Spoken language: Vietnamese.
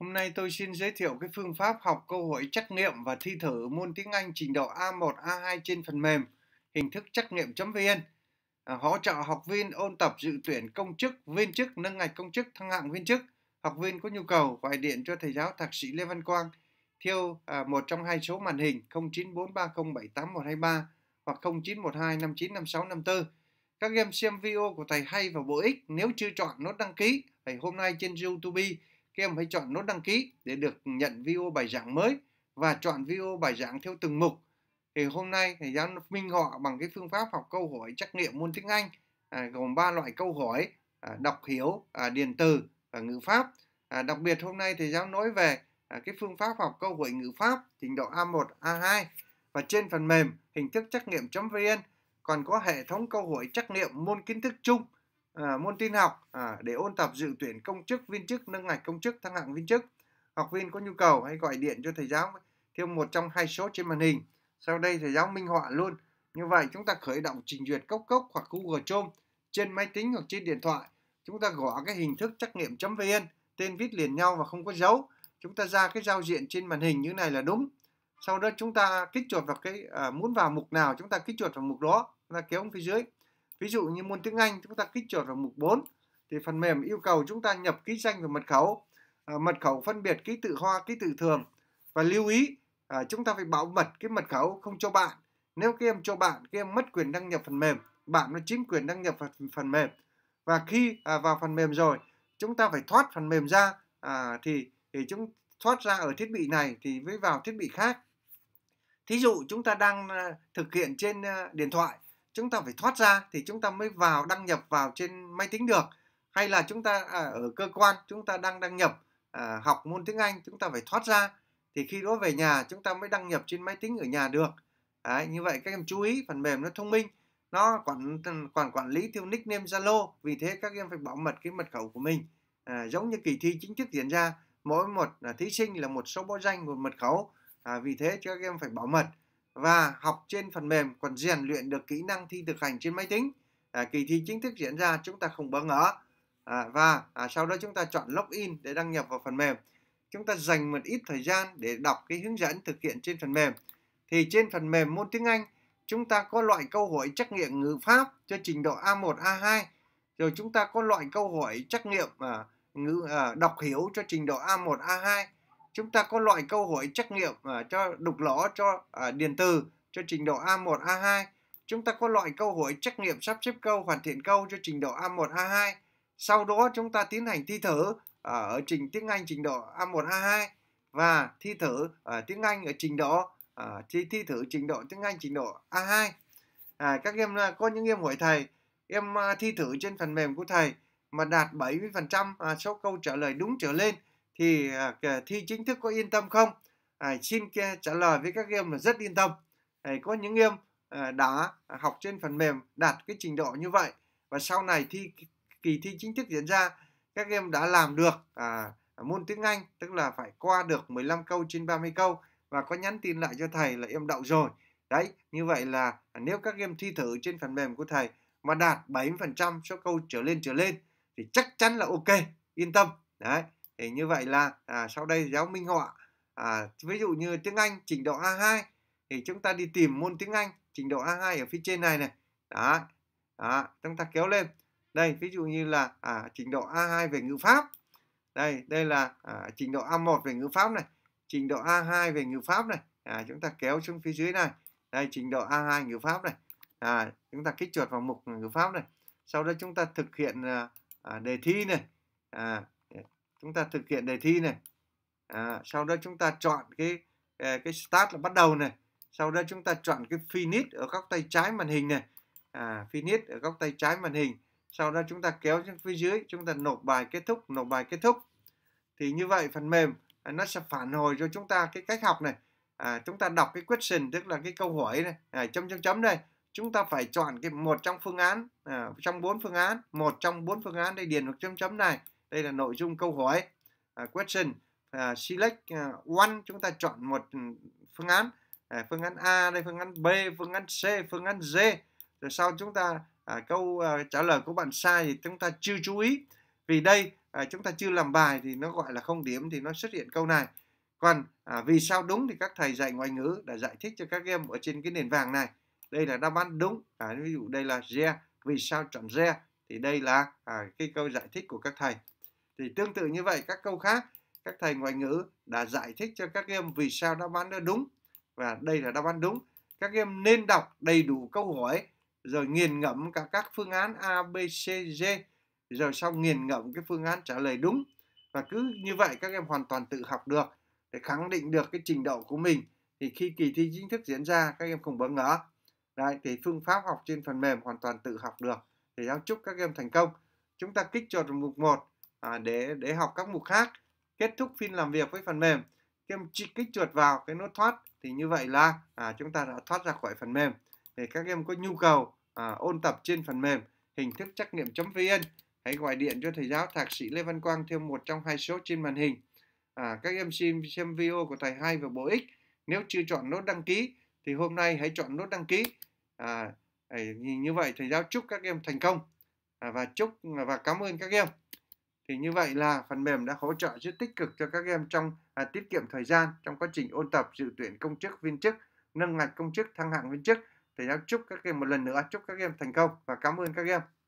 Hôm nay tôi xin giới thiệu cái phương pháp học câu hỏi trắc nghiệm và thi thử môn tiếng Anh trình độ A1, A2 trên phần mềm hình thức trắc nghiệm.vn à, hỗ trợ học viên ôn tập dự tuyển công chức, viên chức, nâng ngạch công chức, thăng hạng viên chức. Học viên có nhu cầu gọi điện cho thầy giáo thạc sĩ Lê Văn Quang theo à, một trong hai số màn hình 0943078123 hoặc 0912595654. Các em xem video của thầy hay và bổ ích nếu chưa chọn nút đăng ký, thầy hôm nay trên YouTube các em hãy chọn nút đăng ký để được nhận video bài giảng mới và chọn video bài giảng theo từng mục. Thì hôm nay thầy giáo minh họa bằng cái phương pháp học câu hỏi trắc nghiệm môn tiếng Anh à, gồm 3 loại câu hỏi à, đọc hiểu, à, điền từ và ngữ pháp. À, đặc biệt hôm nay thầy giáo nói về à, cái phương pháp học câu hỏi ngữ pháp trình độ A1, A2 và trên phần mềm hình thức trắc nghiệm.vn còn có hệ thống câu hỏi trắc nghiệm môn kiến thức chung à, môn tin học à, để ôn tập dự tuyển công chức viên chức nâng ngạch công chức thăng hạng viên chức học viên có nhu cầu hãy gọi điện cho thầy giáo theo một trong hai số trên màn hình sau đây thầy giáo minh họa luôn như vậy chúng ta khởi động trình duyệt cốc cốc hoặc Google Chrome trên máy tính hoặc trên điện thoại chúng ta gõ cái hình thức trắc nghiệm vn tên viết liền nhau và không có dấu chúng ta ra cái giao diện trên màn hình như này là đúng sau đó chúng ta kích chuột vào cái à, muốn vào mục nào chúng ta kích chuột vào mục đó chúng ta kéo phía dưới Ví dụ như môn tiếng Anh chúng ta kích chuột vào mục 4 thì phần mềm yêu cầu chúng ta nhập ký danh và mật khẩu, à, mật khẩu phân biệt ký tự hoa, ký tự thường và lưu ý à, chúng ta phải bảo mật cái mật khẩu không cho bạn. Nếu các em cho bạn, các em mất quyền đăng nhập phần mềm, bạn nó chiếm quyền đăng nhập phần phần mềm. Và khi à, vào phần mềm rồi, chúng ta phải thoát phần mềm ra à, thì để chúng thoát ra ở thiết bị này thì mới vào thiết bị khác. Thí dụ chúng ta đang à, thực hiện trên à, điện thoại chúng ta phải thoát ra thì chúng ta mới vào đăng nhập vào trên máy tính được hay là chúng ta à, ở cơ quan chúng ta đang đăng nhập à, học môn tiếng Anh chúng ta phải thoát ra thì khi đó về nhà chúng ta mới đăng nhập trên máy tính ở nhà được Đấy, như vậy các em chú ý phần mềm nó thông minh nó quản quản quản lý theo nickname Zalo vì thế các em phải bảo mật cái mật khẩu của mình à, giống như kỳ thi chính thức diễn ra mỗi một à, thí sinh là một số báo danh một mật khẩu à, vì thế các em phải bảo mật và học trên phần mềm còn rèn luyện được kỹ năng thi thực hành trên máy tính à, kỳ thi chính thức diễn ra chúng ta không bỡ ngỡ à, và à, sau đó chúng ta chọn login để đăng nhập vào phần mềm chúng ta dành một ít thời gian để đọc cái hướng dẫn thực hiện trên phần mềm thì trên phần mềm môn tiếng Anh chúng ta có loại câu hỏi trắc nghiệm ngữ pháp cho trình độ A1 A2 rồi chúng ta có loại câu hỏi trắc nghiệm à, ngữ à, đọc hiểu cho trình độ A1 A2 chúng ta có loại câu hỏi trắc nghiệm à, cho đục lỗ cho à, điền từ cho trình độ A1, A2. Chúng ta có loại câu hỏi trắc nghiệm sắp xếp câu, hoàn thiện câu cho trình độ A1, A2. Sau đó chúng ta tiến hành thi thử à, ở trình tiếng Anh trình độ A1, A2 và thi thử à, tiếng Anh ở trình độ à, thi, thi thử trình độ tiếng Anh trình độ A2. À, các em à, có những em hỏi thầy, em à, thi thử trên phần mềm của thầy mà đạt 70% à, số câu trả lời đúng trở lên thì à, thi chính thức có yên tâm không à, xin trả lời với các em là rất yên tâm à, có những em à, đã học trên phần mềm đạt cái trình độ như vậy và sau này thi kỳ thi chính thức diễn ra các em đã làm được à, môn tiếng Anh tức là phải qua được 15 câu trên 30 câu và có nhắn tin lại cho thầy là em đậu rồi đấy như vậy là nếu các em thi thử trên phần mềm của thầy mà đạt 70% số câu trở lên trở lên thì chắc chắn là ok yên tâm đấy thì như vậy là à, sau đây giáo minh họa à, ví dụ như tiếng Anh trình độ A2 thì chúng ta đi tìm môn tiếng Anh trình độ A2 ở phía trên này này đó, đó chúng ta kéo lên đây ví dụ như là à, trình độ A2 về ngữ pháp đây đây là à, trình độ A1 về ngữ pháp này trình độ A2 về ngữ pháp này à, chúng ta kéo xuống phía dưới này đây trình độ A2 ngữ pháp này à, chúng ta kích chuột vào mục ngữ pháp này sau đó chúng ta thực hiện à, à đề thi này à, chúng ta thực hiện đề thi này à, sau đó chúng ta chọn cái à, cái start là bắt đầu này sau đó chúng ta chọn cái finish ở góc tay trái màn hình này à, finish ở góc tay trái màn hình sau đó chúng ta kéo xuống phía dưới chúng ta nộp bài kết thúc nộp bài kết thúc thì như vậy phần mềm à, nó sẽ phản hồi cho chúng ta cái cách học này à, chúng ta đọc cái question tức là cái câu hỏi này à, chấm chấm chấm đây chúng ta phải chọn cái một trong phương án à, trong bốn phương án một trong bốn phương án để điền vào chấm chấm này đây là nội dung câu hỏi uh, question uh, select à, one chúng ta chọn một ừ, phương án uh, phương án A đây phương án B phương án C phương án D rồi sau chúng ta uh, câu uh, trả lời của bạn sai thì chúng ta chưa chú ý vì đây uh, chúng ta chưa làm bài thì nó gọi là không điểm thì nó xuất hiện câu này còn à, vì sao đúng thì các thầy dạy ngoại ngữ đã giải thích cho các em ở trên cái nền vàng này. Đây là đáp án đúng. À, ví dụ đây là re, vì sao chọn re thì đây là à, cái câu giải thích của các thầy thì tương tự như vậy các câu khác các thầy ngoại ngữ đã giải thích cho các em vì sao đáp án đó đúng và đây là đáp án đúng các em nên đọc đầy đủ câu hỏi rồi nghiền ngẫm cả các phương án A, B, C, D rồi sau nghiền ngẫm cái phương án trả lời đúng và cứ như vậy các em hoàn toàn tự học được để khẳng định được cái trình độ của mình thì khi kỳ thi chính thức diễn ra các em không bỡ ngỡ Đấy, thì phương pháp học trên phần mềm hoàn toàn tự học được thì giáo chúc các em thành công chúng ta kích chuột mục 1 à, để để học các mục khác kết thúc phiên làm việc với phần mềm các em chỉ kích chuột vào cái nút thoát thì như vậy là à, chúng ta đã thoát ra khỏi phần mềm để các em có nhu cầu à, ôn tập trên phần mềm hình thức trắc nghiệm vn hãy gọi điện cho thầy giáo thạc sĩ lê văn quang theo một trong hai số trên màn hình à, các em xin xem video của thầy hai và bổ ích nếu chưa chọn nốt đăng ký thì hôm nay hãy chọn nốt đăng ký à, như vậy thầy giáo chúc các em thành công à, và chúc và cảm ơn các em thì như vậy là phần mềm đã hỗ trợ rất tích cực cho các em trong à, tiết kiệm thời gian trong quá trình ôn tập dự tuyển công chức viên chức nâng ngạch công chức thăng hạng viên chức thầy giáo chúc các em một lần nữa chúc các em thành công và cảm ơn các em